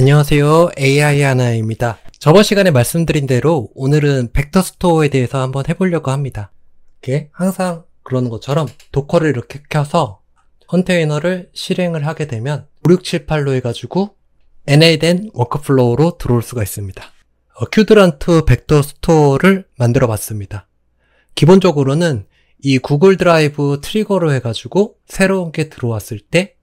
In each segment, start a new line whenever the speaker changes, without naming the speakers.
안녕하세요. AI 하나입니다. 저번 시간에 말씀드린 대로 오늘은 벡터 스토어에 대해서 한번 해보려고 합니다. 이게 항상 그러는 것처럼 도커를 이렇게 켜서 컨테이너를 실행을 하게 되면 5678로 해가지고 NA된 워크플로우로 들어올 수가 있습니다. 어, 큐드란트 벡터 스토어를 만들어 봤습니다. 기본적으로는 이 구글 드라이브 트리거로 해가지고 새로운 게 들어왔을 때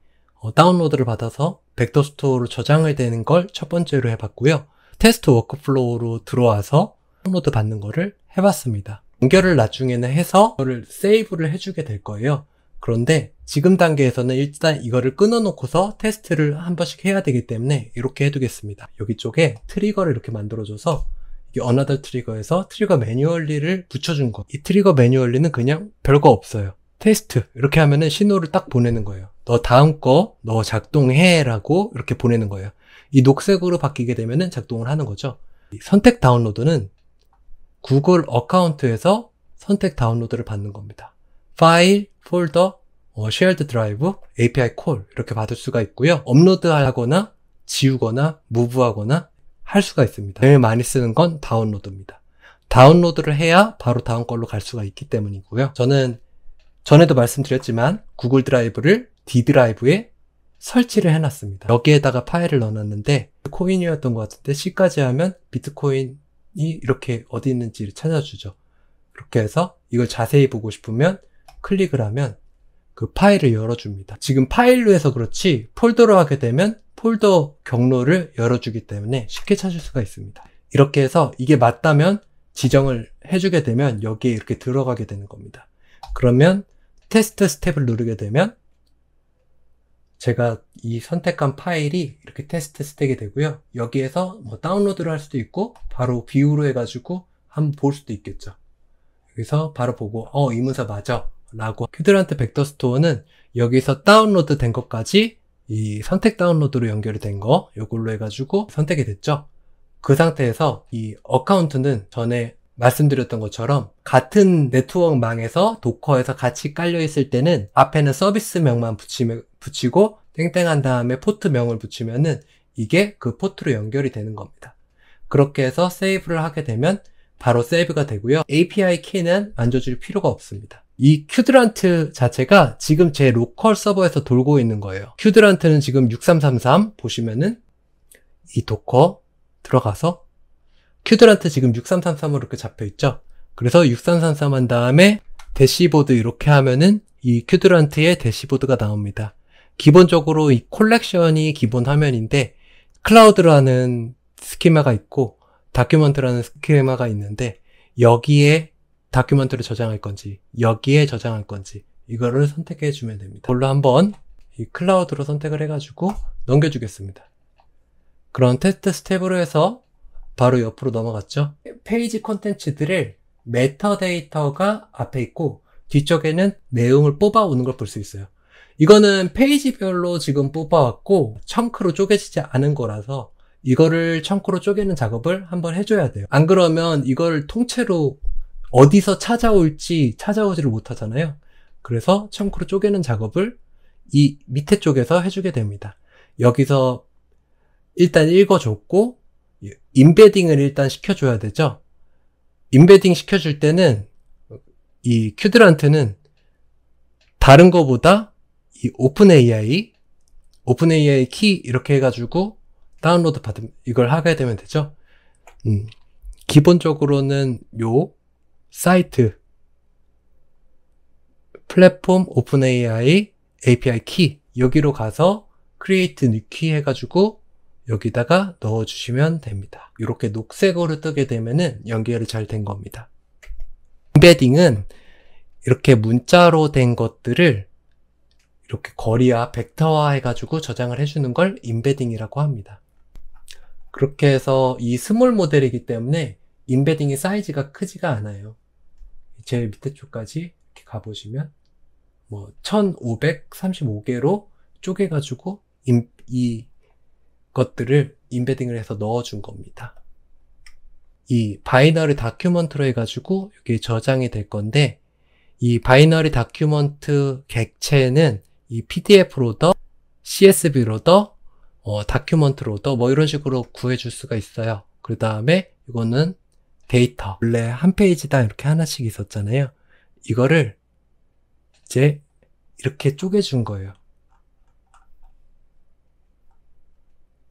어, 다운로드를 받아서 벡터 스토어로 저장을 되는 걸 첫 번째로 해봤고요. 테스트 워크플로우로 들어와서 다운로드 받는 거를 해봤습니다. 연결을 나중에는 해서 이거를 세이브를 해주게 될 거예요. 그런데 지금 단계에서는 일단 이거를 끊어놓고서 테스트를 한 번씩 해야 되기 때문에 이렇게 해두겠습니다. 여기 쪽에 트리거를 이렇게 만들어줘서 이 r i g g e r 에서 트리거 매뉴얼리를 붙여준 거. 이 트리거 매뉴얼리는 그냥 별거 없어요. 테스트 이렇게 하면은 신호를 딱 보내는 거예요. 너 다음 거 너 작동해라고 이렇게 보내는 거예요. 이 녹색으로 바뀌게 되면은 작동을 하는 거죠. 선택 다운로드는 구글 어카운트에서 선택 다운로드를 받는 겁니다. 파일, 폴더, 어, 쉐어드 드라이브, API 콜 이렇게 받을 수가 있고요. 업로드하거나 지우거나 무브하거나 할 수가 있습니다. 제일 많이 쓰는 건 다운로드입니다. 다운로드를 해야 바로 다음 걸로 갈 수가 있기 때문이고요. 저는 전에도 말씀드렸지만 구글 드라이브를 D 드라이브에 설치를 해놨습니다. 여기에다가 파일을 넣어놨는데 코인이었던 것 같은데 C까지 하면 비트코인이 이렇게 어디 있는지를 찾아주죠. 이렇게 해서 이걸 자세히 보고 싶으면 클릭을 하면 그 파일을 열어줍니다. 지금 파일로 해서 그렇지 폴더로 하게 되면 폴더 경로를 열어주기 때문에 쉽게 찾을 수가 있습니다. 이렇게 해서 이게 맞다면 지정을 해주게 되면 여기에 이렇게 들어가게 되는 겁니다. 그러면 테스트 스텝을 누르게 되면 제가 이 선택한 파일이 이렇게 테스트 스택이 되고요. 여기에서 뭐 다운로드를 할 수도 있고 바로 뷰로 해가지고 한번 볼 수도 있겠죠. 여기서 바로 보고 어 이 문서 맞아 라고 큐드란트 벡터 스토어는 여기서 다운로드 된 것까지 이 선택 다운로드로 연결이 된 거 이걸로 해가지고 선택이 됐죠. 그 상태에서 이 어카운트는 전에 말씀드렸던 것처럼 같은 네트워크망에서 도커에서 같이 깔려 있을 때는 앞에는 서비스명만 붙이면 붙이고 땡땡 한 다음에 포트명을 붙이면은 이게 그 포트로 연결이 되는 겁니다. 그렇게 해서 세이브를 하게 되면 바로 세이브가 되고요. API 키는 만져줄 필요가 없습니다. 이 큐드란트 자체가 지금 제 로컬 서버에서 돌고 있는 거예요. 큐드란트는 지금 6333 보시면은 이 도커 들어가서 큐드란트 지금 6333으로 이렇게 잡혀 있죠. 그래서 6333 한 다음에 대시보드 이렇게 하면은 이 큐드란트의 대시보드가 나옵니다. 기본적으로 이 콜렉션이 기본 화면인데 클라우드라는 스키마가 있고 다큐먼트라는 스키마가 있는데 여기에 다큐먼트를 저장할 건지 여기에 저장할 건지 이거를 선택해 주면 됩니다. 그걸로 한번 이 클라우드로 선택을 해가지고 넘겨주겠습니다. 그런 테스트 스텝으로 해서 바로 옆으로 넘어갔죠. 페이지 콘텐츠들을 메타데이터가 앞에 있고 뒤쪽에는 내용을 뽑아오는 걸 볼 수 있어요. 이거는 페이지별로 지금 뽑아왔고 청크로 쪼개지지 않은 거라서 이거를 청크로 쪼개는 작업을 한번 해줘야 돼요. 안 그러면 이걸 통째로 어디서 찾아올지 찾아오지를 못하잖아요. 그래서 청크로 쪼개는 작업을 이 밑에 쪽에서 해주게 됩니다. 여기서 일단 읽어줬고 인베딩을 일단 시켜줘야 되죠. 인베딩 시켜줄 때는 이 큐드란트는 다른 거보다 이 오픈 AI, 오픈 AI 키 이렇게 해가지고 다운로드 받음 이걸 하게 되면 되죠. 음, 기본적으로는 요 사이트 플랫폼 오픈 AI API 키 여기로 가서 create new key 해가지고 여기다가 넣어주시면 됩니다. 이렇게 녹색으로 뜨게 되면은 연결이 잘 된 겁니다. 임베딩은 이렇게 문자로 된 것들을 이렇게 거리와 벡터화 해가지고 저장을 해주는 걸 임베딩이라고 합니다. 그렇게 해서 이 스몰 모델이기 때문에 임베딩의 사이즈가 크지가 않아요. 제일 밑에 쪽까지 이렇게 가보시면 뭐 1535개로 쪼개가지고 임, 이 것들을 임베딩을 해서 넣어준 겁니다. 이 바이너리 다큐먼트로 해가지고 여기 에 저장이 될 건데 이 바이너리 다큐먼트 객체는 이 PDF로더, CSV로더, 어, 다큐먼트로더 뭐 이런 식으로 구해줄 수가 있어요. 그 다음에 이거는 데이터. 원래 한 페이지당 이렇게 하나씩 있었잖아요. 이거를 이제 이렇게 쪼개준 거예요.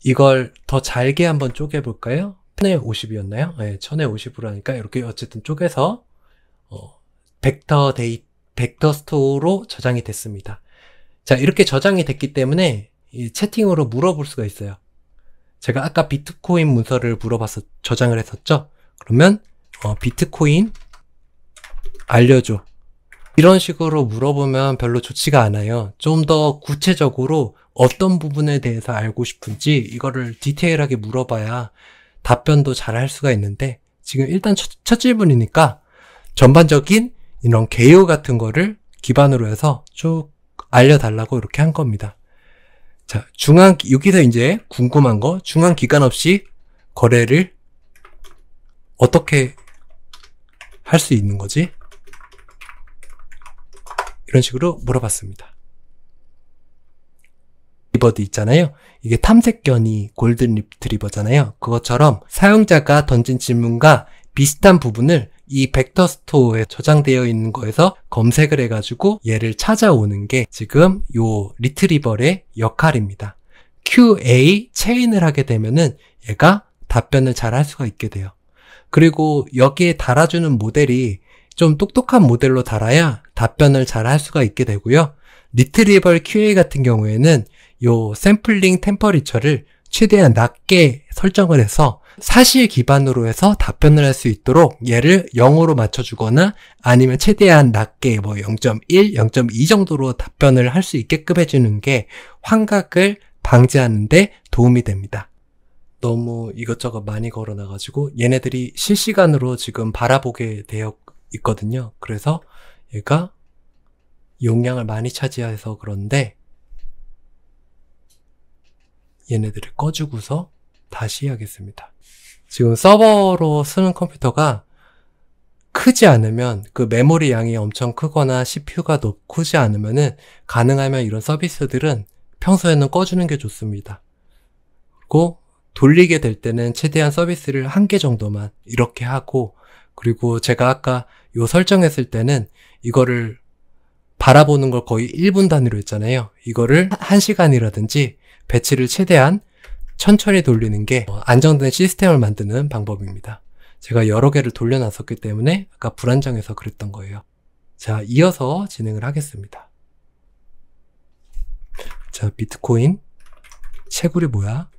이걸 더 잘게 한번 쪼개볼까요? 1050이었나요? 네, 1050으로 하니까 이렇게 어쨌든 쪼개서 어, 벡터 데이 벡터 스토어로 저장이 됐습니다. 자, 이렇게 저장이 됐기 때문에 채팅으로 물어볼 수가 있어요. 제가 아까 비트코인 문서를 물어봐서 저장을 했었죠? 그러면 어, 비트코인 알려줘. 이런 식으로 물어보면 별로 좋지가 않아요. 좀 더 구체적으로 어떤 부분에 대해서 알고 싶은지 이거를 디테일하게 물어봐야 답변도 잘 할 수가 있는데 지금 일단 첫, 첫 질문이니까 전반적인 이런 개요 같은 거를 기반으로 해서 쭉 알려달라고 이렇게 한 겁니다. 자, 중앙, 여기서 이제 궁금한 거, 중앙 기관 없이 거래를 어떻게 할 수 있는 거지? 이런 식으로 물어봤습니다. 리버드 있잖아요. 이게 탐색견이 골든 립드리버잖아요 그것처럼 사용자가 던진 질문과 비슷한 부분을 이 벡터 스토어에 저장되어 있는 거에서 검색을 해가지고 얘를 찾아오는 게 지금 요 리트리버의 역할입니다. QA 체인을 하게 되면은 얘가 답변을 잘 할 수가 있게 돼요. 그리고 여기에 달아주는 모델이 좀 똑똑한 모델로 달아야 답변을 잘 할 수가 있게 되고요. 리트리버 QA 같은 경우에는 요 샘플링 템퍼리처를 최대한 낮게 설정을 해서 사실 기반으로 해서 답변을 할 수 있도록 얘를 0으로 맞춰주거나 아니면 최대한 낮게 뭐 0.1, 0.2 정도로 답변을 할 수 있게끔 해주는 게 환각을 방지하는데 도움이 됩니다. 너무 이것저것 많이 걸어놔가지고 얘네들이 실시간으로 지금 바라보게 되어 있거든요. 그래서 얘가 용량을 많이 차지해서 그런데 얘네들을 꺼주고서 다시 해야겠습니다 지금 서버로 쓰는 컴퓨터가 크지 않으면 그 메모리 양이 엄청 크거나 CPU가 높, 크지 않으면은 가능하면 이런 서비스들은 평소에는 꺼주는 게 좋습니다. 그리고 돌리게 될 때는 최대한 서비스를 한 개 정도만 이렇게 하고 그리고 제가 아까 요 설정했을 때는 이거를 바라보는 걸 거의 1분 단위로 했잖아요. 이거를 1시간이라든지 배치를 최대한 천천히 돌리는 게 어, 안정된 시스템을 만드는 방법입니다. 제가 여러 개를 돌려놨었기 때문에 아까 불안정해서 그랬던 거예요. 자, 이어서 진행을 하겠습니다. 자, 비트코인 채굴이 뭐야?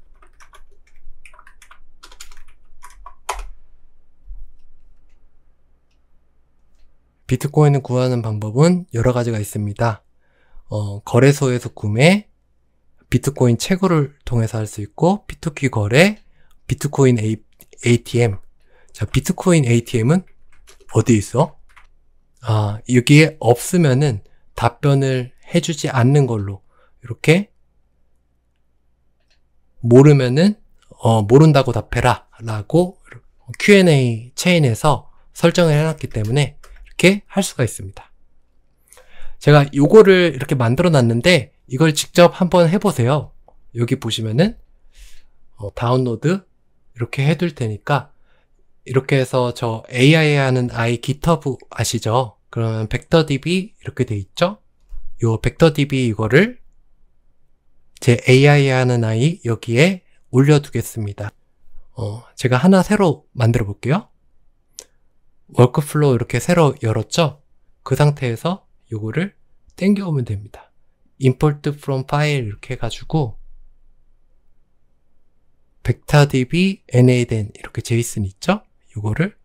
비트코인을 구하는 방법은 여러 가지가 있습니다. 어, 거래소에서 구매, 비트코인 채굴을 통해서 할 수 있고 P2P 거래, 비트코인 A, t m 자, 비트코인 ATM은 어디 있어? 아, 여기에 없으면은 답변을 해주지 않는 걸로 이렇게 모르면은 어, 모른다고 답해라 라고 Q&A 체인에서 설정을 해놨기 때문에 이렇게 할 수가 있습니다. 제가 이거를 이렇게 만들어 놨는데 이걸 직접 한번 해보세요. 여기 보시면은 어, 다운로드 이렇게 해 둘 테니까 이렇게 해서 저 AI 하는 아이 기터브 아시죠? 그러면 벡터DB 이렇게 돼 있죠? 요 벡터DB 이거를 제 AI 하는 아이 여기에 올려두겠습니다. 어, 제가 하나 새로 만들어 볼게요. 워크플로우 이렇게 새로 열었죠? 그 상태에서 요거를 땡겨오면 됩니다. import from file 이렇게 해가지고 벡터db naden 이렇게 제이슨 있죠? 이거를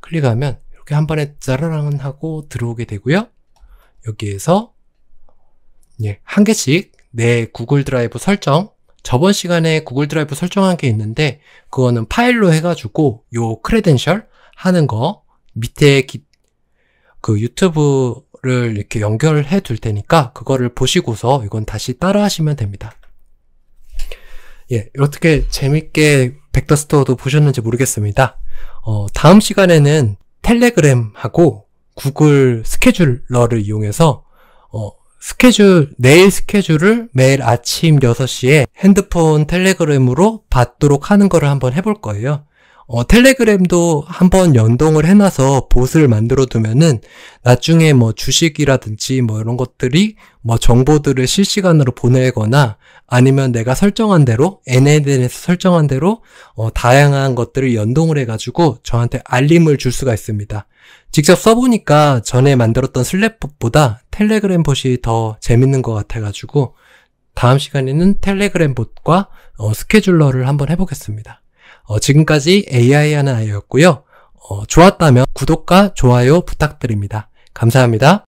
클릭하면 이렇게 한 번에 짜라랑 하고 들어오게 되고요. 여기에서 예, 한 개씩 내 구글 드라이브 설정 저번 시간에 구글 드라이브 설정한 게 있는데 그거는 파일로 해가지고 요 크레덴셜 하는 거 밑에 기, 그 유튜브 를 이렇게 연결해 둘 테니까 그거를 보시고서 이건 다시 따라 하시면 됩니다. 예, 어떻게 재밌게 벡터 스토어도 보셨는지 모르겠습니다. 어, 다음 시간에는 텔레그램하고 구글 스케줄러를 이용해서 어, 스케줄, 내일 스케줄을 매일 아침 6시에 핸드폰 텔레그램으로 받도록 하는 거를 한번 해볼 거예요. 어, 텔레그램도 한번 연동을 해놔서 봇을 만들어 두면은 나중에 뭐 주식이라든지 뭐 이런 것들이 뭐 정보들을 실시간으로 보내거나 아니면 내가 설정한 대로 n n n 에서 설정한 대로 어, 다양한 것들을 연동을 해가지고 저한테 알림을 줄 수가 있습니다. 직접 써보니까 전에 만들었던 슬랩봇보다 텔레그램 봇이 더 재밌는 것 같아가지고 다음 시간에는 텔레그램 봇과 어, 스케줄러를 한번 해보겠습니다. 어, 지금까지 AI 하는 아이였고요. 어, 좋았다면 구독과 좋아요 부탁드립니다. 감사합니다.